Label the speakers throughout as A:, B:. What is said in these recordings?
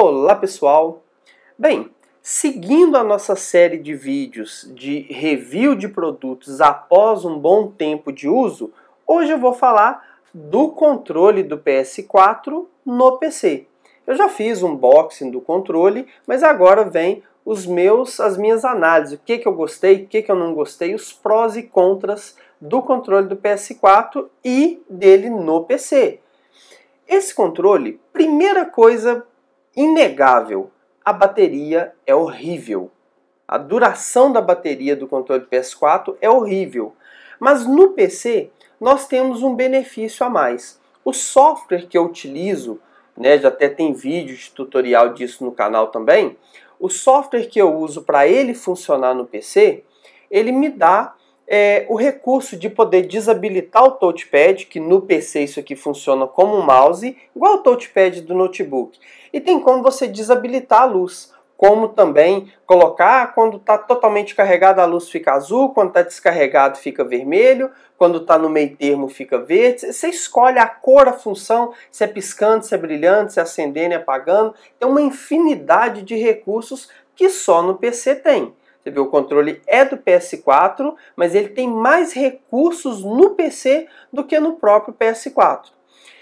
A: Olá pessoal! Bem, seguindo a nossa série de vídeos de review de produtos após um bom tempo de uso, hoje eu vou falar do controle do PS4 no PC. Eu já fiz um unboxing do controle, mas agora vem os meus, as minhas análises, o que, que eu gostei, o que, que eu não gostei, os prós e contras do controle do PS4 e dele no PC. Esse controle, primeira coisa inegável, a bateria é horrível. A duração da bateria do controle PS4 é horrível. Mas no PC nós temos um benefício a mais. O software que eu utilizo, né, já até tem vídeo de tutorial disso no canal também, o software que eu uso para ele funcionar no PC, ele me dá é, o recurso de poder desabilitar o touchpad, que no PC isso aqui funciona como um mouse, igual o touchpad do notebook. E tem como você desabilitar a luz, como também colocar quando está totalmente carregada a luz fica azul, quando está descarregado fica vermelho, quando está no meio termo fica verde. Você escolhe a cor, a função, se é piscando, se é brilhante, se é acendendo e é apagando. Tem uma infinidade de recursos que só no PC tem o controle é do PS4, mas ele tem mais recursos no PC do que no próprio PS4.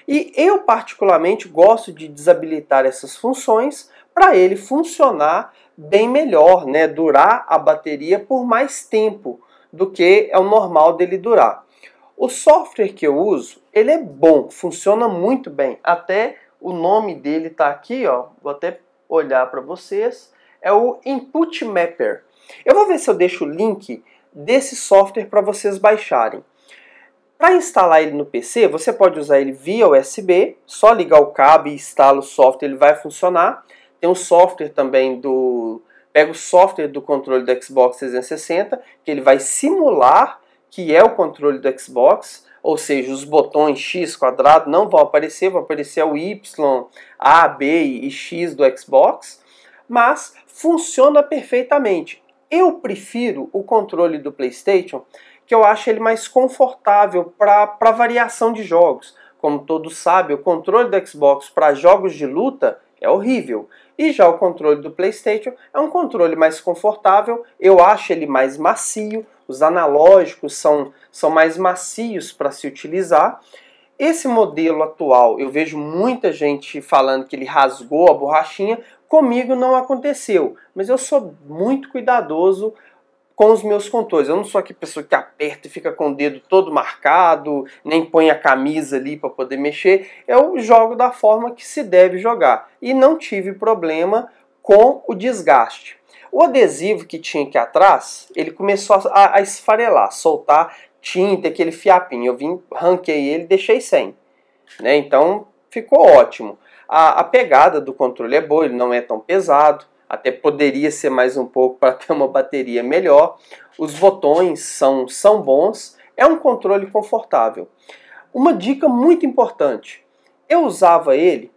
A: E eu particularmente gosto de desabilitar essas funções para ele funcionar bem melhor, né? durar a bateria por mais tempo do que é o normal dele durar. O software que eu uso, ele é bom, funciona muito bem. Até o nome dele está aqui, ó. Vou até olhar para vocês. É o Input Mapper. Eu vou ver se eu deixo o link desse software para vocês baixarem. Para instalar ele no PC, você pode usar ele via USB, só ligar o cabo e instala o software, ele vai funcionar. Tem um software também do. Pega o software do controle do Xbox 360, que ele vai simular que é o controle do Xbox, ou seja, os botões X quadrado não vão aparecer, vão aparecer o Y, A, B e X do Xbox, mas funciona perfeitamente. Eu prefiro o controle do PlayStation, que eu acho ele mais confortável para variação de jogos. Como todos sabem, o controle do Xbox para jogos de luta é horrível. E já o controle do PlayStation é um controle mais confortável, eu acho ele mais macio, os analógicos são, são mais macios para se utilizar. Esse modelo atual, eu vejo muita gente falando que ele rasgou a borrachinha, Comigo não aconteceu, mas eu sou muito cuidadoso com os meus contornos. Eu não sou aquela pessoa que aperta e fica com o dedo todo marcado, nem põe a camisa ali para poder mexer. Eu jogo da forma que se deve jogar e não tive problema com o desgaste. O adesivo que tinha aqui atrás, ele começou a, a esfarelar, soltar tinta, aquele fiapinho. Eu vim, ranquei ele, deixei sem. Né? Então ficou ótimo. A, a pegada do controle é boa, ele não é tão pesado, até poderia ser mais um pouco para ter uma bateria melhor. Os botões são, são bons, é um controle confortável. Uma dica muito importante: eu usava ele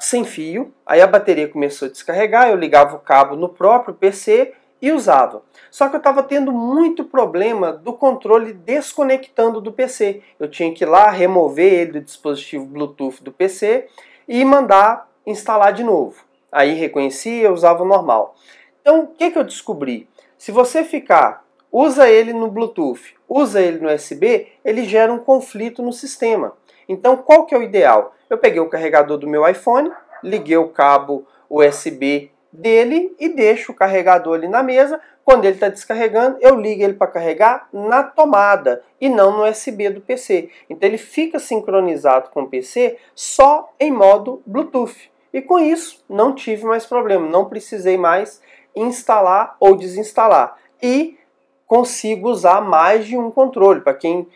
A: sem fio, aí a bateria começou a descarregar, eu ligava o cabo no próprio PC e usava. Só que eu estava tendo muito problema do controle desconectando do PC. Eu tinha que ir lá remover ele do dispositivo Bluetooth do PC e mandar instalar de novo. Aí reconhecia, usava o normal. Então, o que, que eu descobri? Se você ficar, usa ele no Bluetooth, usa ele no USB, ele gera um conflito no sistema. Então, qual que é o ideal? Eu peguei o carregador do meu iPhone, liguei o cabo USB dele e deixo o carregador ali na mesa. Quando ele está descarregando, eu ligo ele para carregar na tomada e não no USB do PC. Então ele fica sincronizado com o PC só em modo Bluetooth. E com isso, não tive mais problema, não precisei mais instalar ou desinstalar. E consigo usar mais de um controle. Para quem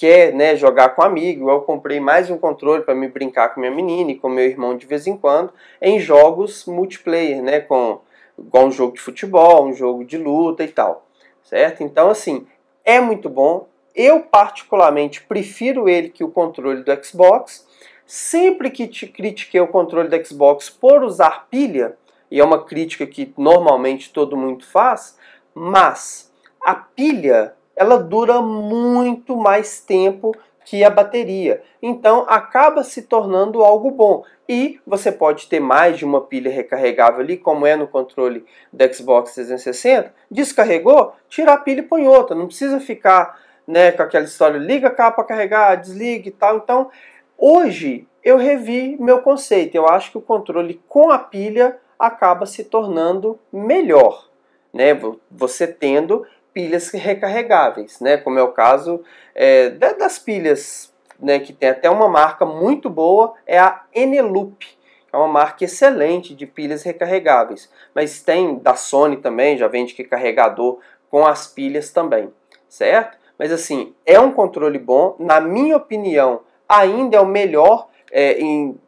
A: quer né, jogar com amigo, eu comprei mais um controle para me brincar com minha menina e com meu irmão de vez em quando, em jogos multiplayer, né, com igual um jogo de futebol, um jogo de luta e tal, certo? Então assim, é muito bom. Eu particularmente prefiro ele que o controle do Xbox. Sempre que critiquei o controle do Xbox por usar pilha, e é uma crítica que normalmente todo mundo faz, mas a pilha ela dura muito mais tempo que a bateria. Então acaba se tornando algo bom. E você pode ter mais de uma pilha recarregável ali, como é no controle da Xbox 360. Descarregou, tira a pilha e põe outra. Não precisa ficar né, com aquela história, liga cá para carregar, desliga e tal. Então, hoje eu revi meu conceito. Eu acho que o controle com a pilha acaba se tornando melhor. Né? Você tendo pilhas recarregáveis, né? Como é o caso é, das pilhas, né? Que tem até uma marca muito boa, é a Eneloop. É uma marca excelente de pilhas recarregáveis. Mas tem da Sony também, já vende que carregador com as pilhas também, certo? Mas assim, é um controle bom. Na minha opinião, ainda é o melhor é, em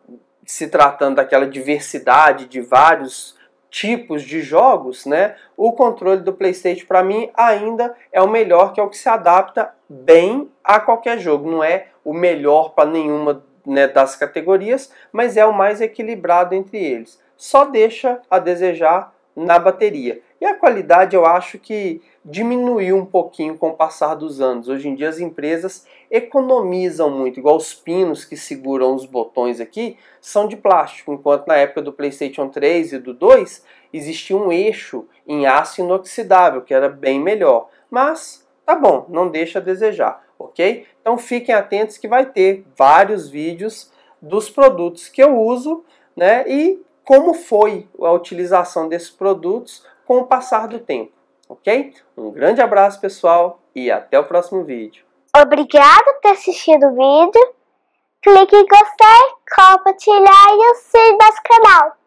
A: se tratando daquela diversidade de vários tipos de jogos, né, o controle do PlayStation para mim ainda é o melhor, que é o que se adapta bem a qualquer jogo. Não é o melhor para nenhuma né, das categorias, mas é o mais equilibrado entre eles. Só deixa a desejar na bateria. E a qualidade eu acho que diminuiu um pouquinho com o passar dos anos. Hoje em dia as empresas economizam muito, igual os pinos que seguram os botões aqui são de plástico, enquanto na época do PlayStation 3 e do 2 existia um eixo em aço inoxidável, que era bem melhor. Mas tá bom, não deixa a desejar, ok? Então fiquem atentos que vai ter vários vídeos dos produtos que eu uso, né? E como foi a utilização desses produtos com o passar do tempo, ok? Um grande abraço, pessoal, e até o próximo vídeo. Obrigado por assistir o vídeo. Clique em gostei, compartilhar e o inscreva nosso canal.